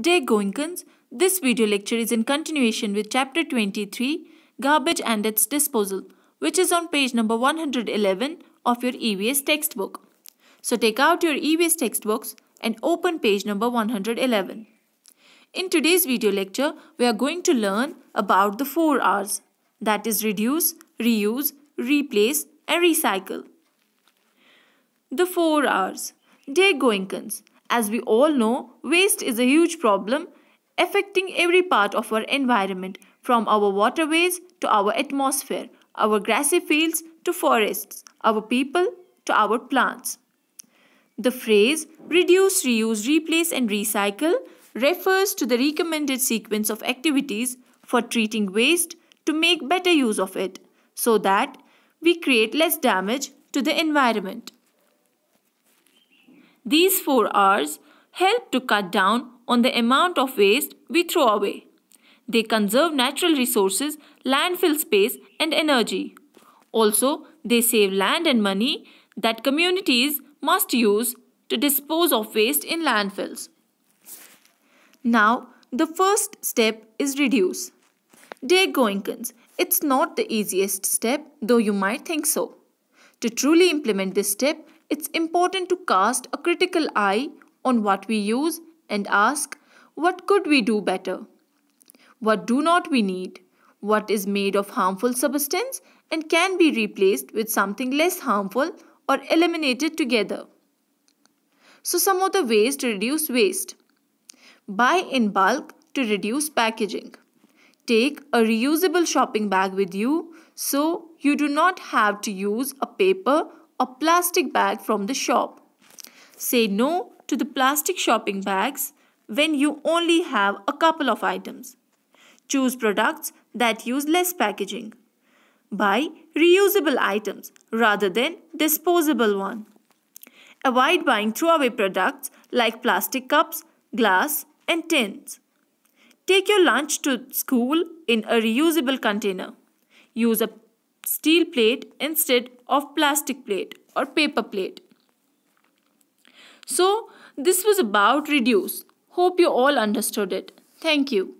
Dear Goinkins, this video lecture is in continuation with chapter 23, Garbage and its Disposal, which is on page number 111 of your EVS textbook. So take out your EVS textbooks and open page number 111. In today's video lecture, we are going to learn about the 4 R's that is reduce, reuse, replace and recycle. The 4 R's. Dear Goinkins, as we all know, waste is a huge problem affecting every part of our environment from our waterways to our atmosphere, our grassy fields to forests, our people to our plants. The phrase reduce, reuse, replace and recycle refers to the recommended sequence of activities for treating waste to make better use of it so that we create less damage to the environment. These 4 R's help to cut down on the amount of waste we throw away. They conserve natural resources, landfill space and energy. Also, they save land and money that communities must use to dispose of waste in landfills. Now, the first step is reduce. Dear Goinkins, it's not the easiest step, though you might think so. To truly implement this step, it's important to cast a critical eye on what we use and ask, what could we do better? What do not we need? What is made of harmful substance and can be replaced with something less harmful or eliminated together? So some of the ways to reduce waste. Buy in bulk to reduce packaging. Take a reusable shopping bag with you so you do not have to use a paper a plastic bag from the shop. Say no to the plastic shopping bags when you only have a couple of items. Choose products that use less packaging. Buy reusable items rather than disposable one. Avoid buying throwaway products like plastic cups, glass and tins. Take your lunch to school in a reusable container. Use a steel plate instead of plastic plate or paper plate. So this was about reduce. Hope you all understood it. Thank you.